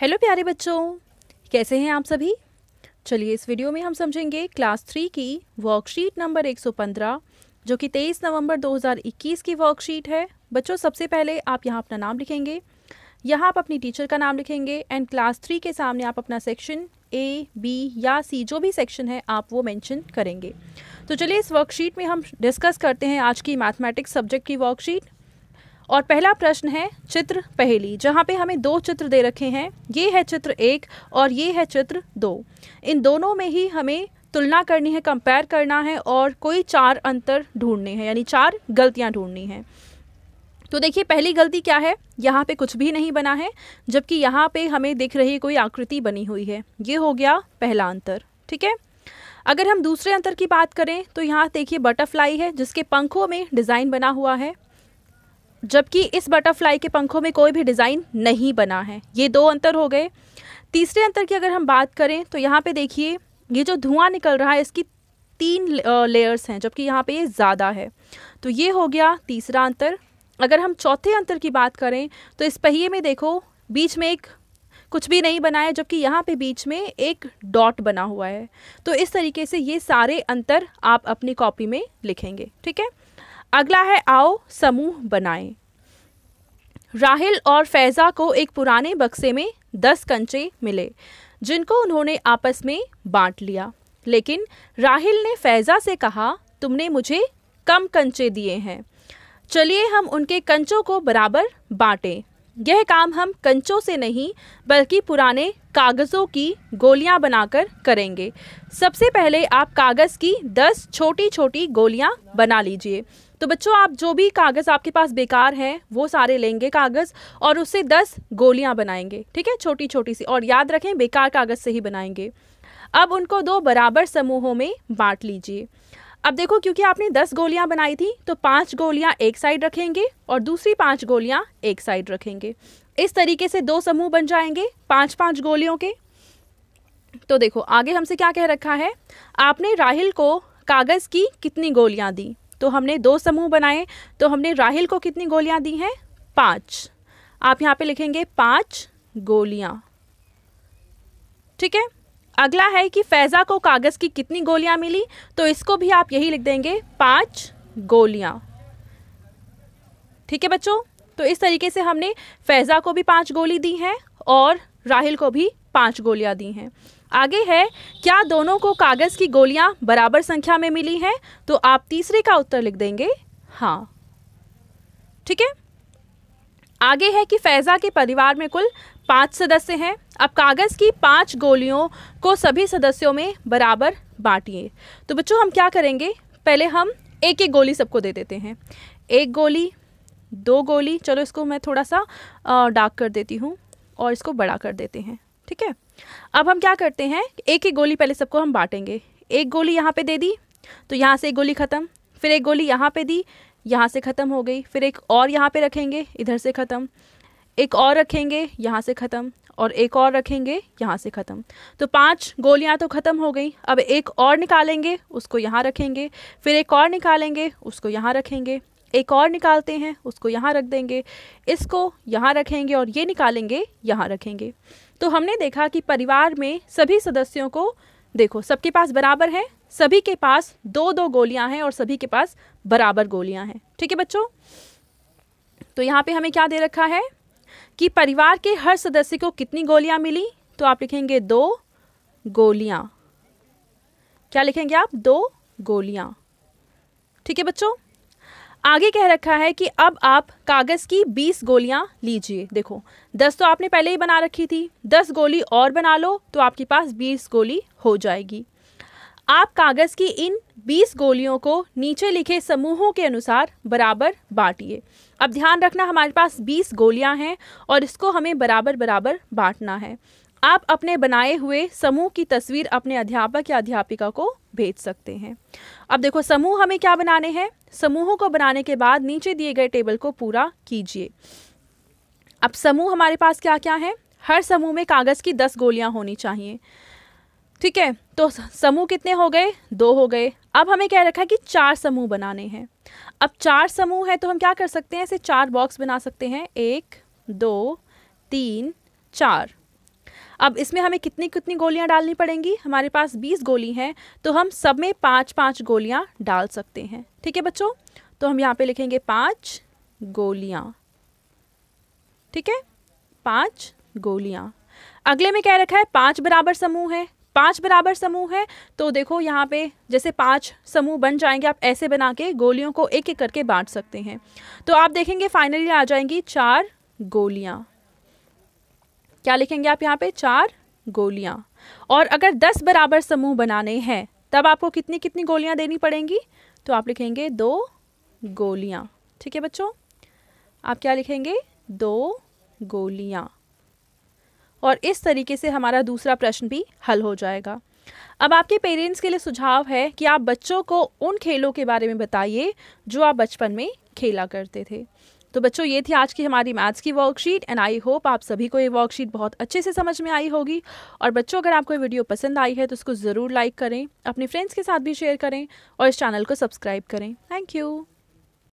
hello प्यारे बच्चों कैसे हैं आप सभी चलिए इस वीडियो में हम समझेंगे क्लास थ्री की वर्कशीट नंबर 115 जो कि 23 नवंबर 2021 की वर्कशीट है बच्चों सबसे पहले आप यहाँ अपना नाम लिखेंगे यहाँ आप अपनी टीचर का नाम लिखेंगे एंड क्लास थ्री के सामने आप अपना सेक्शन ए बी या सी जो भी सेक्शन है आप वो मैंशन करेंगे तो चलिए इस वर्कशीट में हम डिस्कस करते हैं आज की मैथमेटिक्स सब्जेक्ट की वर्कशीट और पहला प्रश्न है चित्र पहेली जहाँ पे हमें दो चित्र दे रखे हैं ये है चित्र एक और ये है चित्र दो इन दोनों में ही हमें तुलना करनी है कंपेयर करना है और कोई चार अंतर ढूंढने हैं यानी चार गलतियाँ ढूंढनी हैं तो देखिए पहली गलती क्या है यहाँ पे कुछ भी नहीं बना है जबकि यहाँ पे हमें दिख रही कोई आकृति बनी हुई है ये हो गया पहला अंतर ठीक है अगर हम दूसरे अंतर की बात करें तो यहाँ देखिए बटरफ्लाई है जिसके पंखों में डिज़ाइन बना हुआ है जबकि इस बटरफ्लाई के पंखों में कोई भी डिज़ाइन नहीं बना है ये दो अंतर हो गए तीसरे अंतर की अगर हम बात करें तो यहाँ पे देखिए ये जो धुआं निकल रहा है इसकी तीन लेयर्स हैं जबकि यहाँ पे ये ज़्यादा है तो ये हो गया तीसरा अंतर अगर हम चौथे अंतर की बात करें तो इस पहिए में देखो बीच में एक कुछ भी नहीं बना है जबकि यहाँ पे बीच में एक डॉट बना हुआ है तो इस तरीके से ये सारे अंतर आप अपनी कॉपी में लिखेंगे ठीक है अगला है आओ समूह बनाएं राहिल और फैज़ा को एक पुराने बक्से में दस कंचे मिले जिनको उन्होंने आपस में बांट लिया लेकिन राहिल ने फैज़ा से कहा तुमने मुझे कम कंचे दिए हैं चलिए हम उनके कंचों को बराबर बांटें यह काम हम कंचों से नहीं बल्कि पुराने कागज़ों की गोलियां बनाकर करेंगे सबसे पहले आप कागज़ की दस छोटी छोटी गोलियां बना लीजिए तो बच्चों आप जो भी कागज़ आपके पास बेकार हैं वो सारे लेंगे कागज़ और उससे दस गोलियाँ बनाएंगे ठीक है छोटी छोटी सी और याद रखें बेकार कागज़ से ही बनाएंगे अब उनको दो बराबर समूहों में बांट लीजिए अब देखो क्योंकि आपने दस गोलियां बनाई थी तो पांच गोलियां एक साइड रखेंगे और दूसरी पांच गोलियां एक साइड रखेंगे इस तरीके से दो समूह बन जाएंगे पांच पांच गोलियों के तो देखो आगे हमसे क्या कह रखा है आपने राहिल को कागज़ की कितनी गोलियां दी तो हमने दो समूह बनाए तो हमने राहिल को कितनी गोलियां दी हैं पांच आप यहां पे लिखेंगे पांच गोलियां ठीक है अगला है कि फैज़ा को कागज़ की कितनी गोलियां मिली तो इसको भी आप यही लिख देंगे पांच गोलियां ठीक है बच्चों तो इस तरीके से हमने फैज़ा को भी पांच गोली दी हैं और राहिल को भी पांच गोलियां दी हैं आगे है क्या दोनों को कागज़ की गोलियां बराबर संख्या में मिली हैं तो आप तीसरे का उत्तर लिख देंगे हाँ ठीक है आगे है कि फैज़ा के परिवार में कुल पाँच सदस्य हैं अब कागज़ की पाँच गोलियों को सभी सदस्यों में बराबर बांटिए तो बच्चों हम क्या करेंगे पहले हम एक एक गोली सबको दे देते हैं एक गोली दो गोली चलो इसको मैं थोड़ा सा डार्क कर देती हूँ और इसको बड़ा कर देते हैं ठीक है अब हम क्या करते हैं एक एक गोली पहले सबको हम बांटेंगे एक गोली यहाँ पे दे दी तो यहाँ से एक गोली ख़त्म फिर एक गोली यहाँ पे दी यहाँ से ख़त्म हो गई फिर एक और यहाँ पे रखेंगे इधर से ख़त्म एक और रखेंगे यहाँ से ख़त्म और एक और रखेंगे यहाँ से ख़त्म तो पांच गोलियाँ तो ख़त्म हो गई अब एक और निकालेंगे उसको यहाँ रखेंगे फिर एक और निकालेंगे उसको यहाँ रखेंगे एक और निकालते हैं उसको यहाँ रख देंगे इसको यहाँ रखेंगे और ये निकालेंगे यहाँ रखेंगे तो हमने देखा कि परिवार में सभी सदस्यों को देखो सबके पास बराबर है सभी के पास दो दो गोलियां हैं और सभी के पास बराबर गोलियां हैं ठीक है बच्चों तो यहाँ पे हमें क्या दे रखा है कि परिवार के हर सदस्य को कितनी गोलियां मिली तो आप लिखेंगे दो गोलियां क्या लिखेंगे आप दो गोलियां ठीक है बच्चों आगे कह रखा है कि अब आप कागज़ की 20 गोलियां लीजिए देखो 10 तो आपने पहले ही बना रखी थी 10 गोली और बना लो तो आपके पास 20 गोली हो जाएगी आप कागज़ की इन 20 गोलियों को नीचे लिखे समूहों के अनुसार बराबर बांटिए अब ध्यान रखना हमारे पास 20 गोलियां हैं और इसको हमें बराबर बराबर बांटना है आप अपने बनाए हुए समूह की तस्वीर अपने अध्यापक या अध्यापिका को भेज सकते हैं अब देखो समूह हमें क्या बनाने हैं समूहों को बनाने के बाद नीचे दिए गए टेबल को पूरा कीजिए अब समूह हमारे पास क्या क्या है हर समूह में कागज़ की दस गोलियां होनी चाहिए ठीक है तो समूह कितने हो गए दो हो गए अब हमें क्या रखा है कि चार समूह बनाने हैं अब चार समूह है तो हम क्या कर सकते हैं ऐसे चार बॉक्स बना सकते हैं एक दो तीन चार अब इसमें हमें कितनी कितनी गोलियां डालनी पड़ेंगी हमारे पास 20 गोली हैं तो हम सब में पाँच पाँच गोलियां डाल सकते हैं ठीक है बच्चों तो हम यहाँ पे लिखेंगे पाँच गोलियाँ ठीक है पाँच गोलियाँ अगले में क्या रखा है पाँच बराबर समूह है पाँच बराबर समूह है तो देखो यहाँ पे जैसे पाँच समूह बन जाएंगे आप ऐसे बना के गोलियों को एक एक करके बांट सकते हैं तो आप देखेंगे फाइनली आ जाएंगी चार गोलियाँ क्या लिखेंगे आप यहाँ पे चार गोलियाँ और अगर दस बराबर समूह बनाने हैं तब आपको कितनी कितनी गोलियाँ देनी पड़ेंगी तो आप लिखेंगे दो गोलियाँ ठीक है बच्चों आप क्या लिखेंगे दो गोलियाँ और इस तरीके से हमारा दूसरा प्रश्न भी हल हो जाएगा अब आपके पेरेंट्स के लिए सुझाव है कि आप बच्चों को उन खेलों के बारे में बताइए जो आप बचपन में खेला करते थे तो बच्चों ये थी आज की हमारी मैथ्स की वर्कशीट एंड आई होप आप सभी को ये वर्कशीट बहुत अच्छे से समझ में आई होगी और बच्चों अगर आपको ये वीडियो पसंद आई है तो उसको ज़रूर लाइक करें अपने फ्रेंड्स के साथ भी शेयर करें और इस चैनल को सब्सक्राइब करें थैंक यू